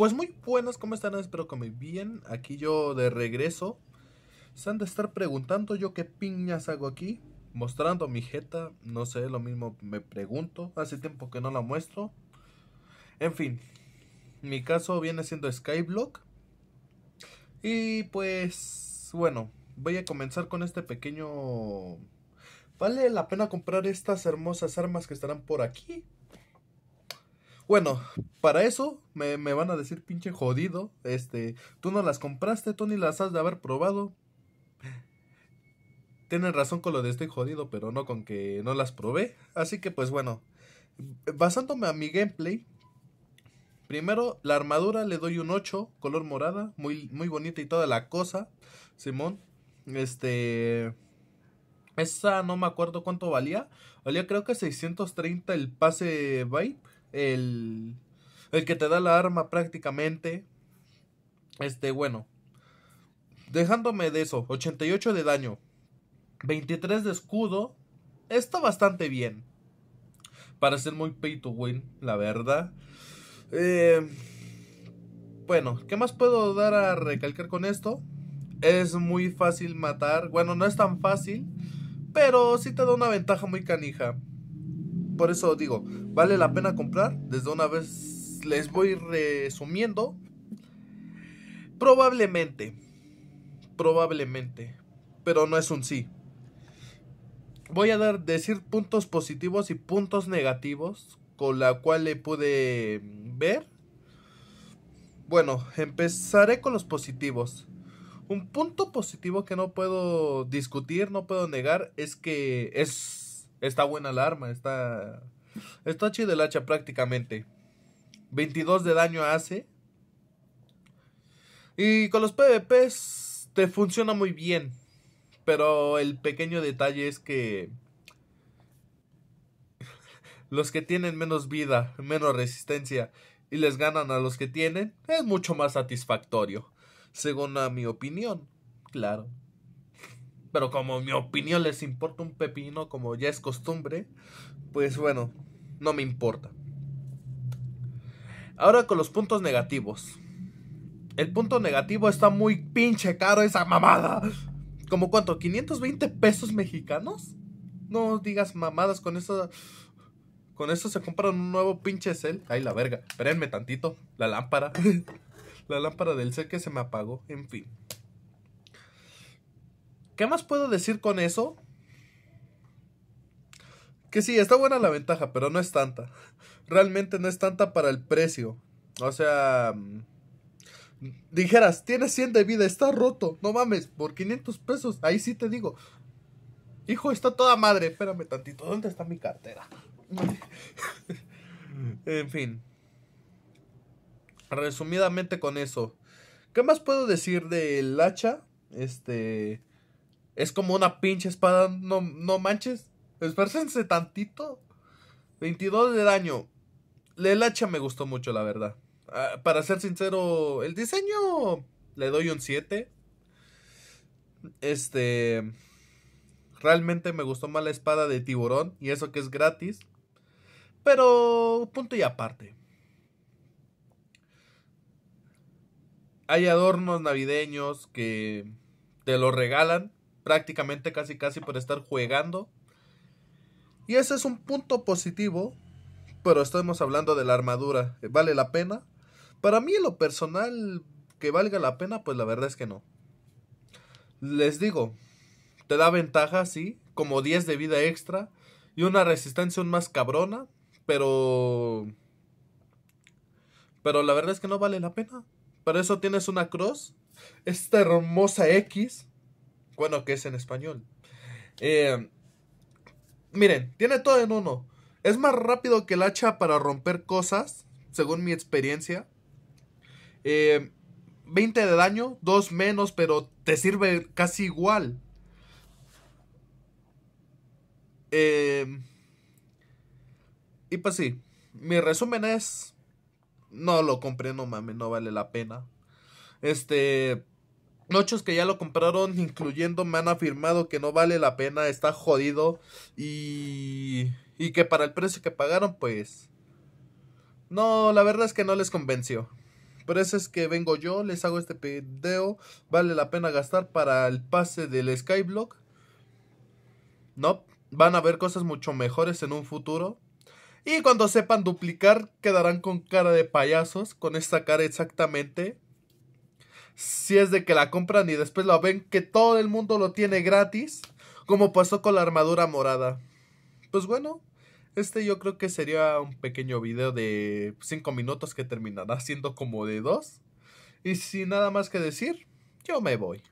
Pues muy buenas, ¿cómo están? Espero que muy bien. Aquí yo de regreso. Se han de estar preguntando yo qué piñas hago aquí. Mostrando mi jeta. No sé, lo mismo me pregunto. Hace tiempo que no la muestro. En fin. Mi caso viene siendo Skyblock. Y pues, bueno, voy a comenzar con este pequeño... ¿Vale la pena comprar estas hermosas armas que estarán por aquí? Bueno, para eso me, van a decir pinche jodido. Este, tú no las compraste, tú ni las has de haber probado. Tienen razón con lo de estoy jodido, pero no con que no las probé. Así que pues bueno, basándome a mi gameplay, primero la armadura le doy un 8, color morada, muy, muy bonita y toda la cosa, Simón. Este... Esa no me acuerdo cuánto valía. Valía creo que 630 el pase Vibe el, que te da la arma prácticamente. Este, bueno. Dejándome de eso, 88 de daño, 23 de escudo. Está bastante bien. Para ser muy pay to win, la verdad. Eh, bueno, ¿qué más puedo dar a recalcar con esto? Es muy fácil matar. Bueno, no es tan fácil. Pero sí te da una ventaja muy canija por eso digo, vale la pena comprar. Desde una vez les voy resumiendo. Probablemente. Probablemente. Pero no es un sí. Voy a dar, decir puntos positivos y puntos negativos con la cual le pude ver. Bueno, empezaré con los positivos. Un punto positivo que no puedo discutir, no puedo negar, es que es Está buena la arma, está. Está chido el hacha prácticamente. 22 de daño hace. Y con los PvPs te funciona muy bien. Pero el pequeño detalle es que. Los que tienen menos vida, menos resistencia y les ganan a los que tienen, es mucho más satisfactorio. Según a mi opinión, claro. Pero como mi opinión les importa un pepino, como ya es costumbre, pues bueno, no me importa. Ahora con los puntos negativos. El punto negativo está muy pinche caro esa mamada. ¿Como cuánto? ¿520 pesos mexicanos? No digas mamadas con eso. Con eso se compran un nuevo pinche cel. Ay, la verga. Espérenme tantito. La lámpara. la lámpara del cel que se me apagó. En fin. ¿Qué más puedo decir con eso? Que sí, está buena la ventaja, pero no es tanta. Realmente no es tanta para el precio. O sea, mm, dijeras, tiene 100 de vida, está roto. No mames, por 500 pesos. Ahí sí te digo. Hijo, está toda madre. Espérame tantito. ¿Dónde está mi cartera? en fin. Resumidamente con eso. ¿Qué más puedo decir del hacha? Este... Es como una pinche espada, no, manches. Espérense tantito. 22 de daño. El hacha me gustó mucho, la verdad. Ah, para ser sincero, el diseño le doy un 7. Este. Realmente me gustó más la espada de tiburón. Y eso que es gratis. Pero. Punto y aparte. Hay adornos navideños que te lo regalan prácticamente casi casi por estar jugando. Y ese es un punto positivo, pero estamos hablando de la armadura. ¿Vale la pena? Para mí en lo personal, que valga la pena, pues la verdad es que no. Les digo, te da ventaja, sí, como 10 de vida extra y una resistencia un más cabrona, pero... Pero la verdad es que no vale la pena. Para eso tienes una cross, esta hermosa X, bueno, que es en español. Eh, miren, tiene todo en uno. Es más rápido que el hacha para romper cosas, según mi experiencia. Eh, 20 de daño, 2 menos, pero te sirve casi igual. Eh, y pues sí, mi resumen es... No lo compré, no mames, no vale la pena. Este... Muchos que ya lo compraron, incluyendo me han afirmado que no vale la pena, está jodido y, y que para el precio que pagaron, pues... No, la verdad es que no les convenció. Por eso es que vengo yo, les hago este video, vale la pena gastar para el pase del Skyblock. No, van a ver cosas mucho mejores en un futuro. Y cuando sepan duplicar, quedarán con cara de payasos, con esta cara exactamente si es de que la compran y después la ven que todo el mundo lo tiene gratis, como pasó con la armadura morada. Pues bueno, este yo creo que sería un pequeño video de 5 minutos que terminará siendo como de 2. Y sin nada más que decir, yo me voy.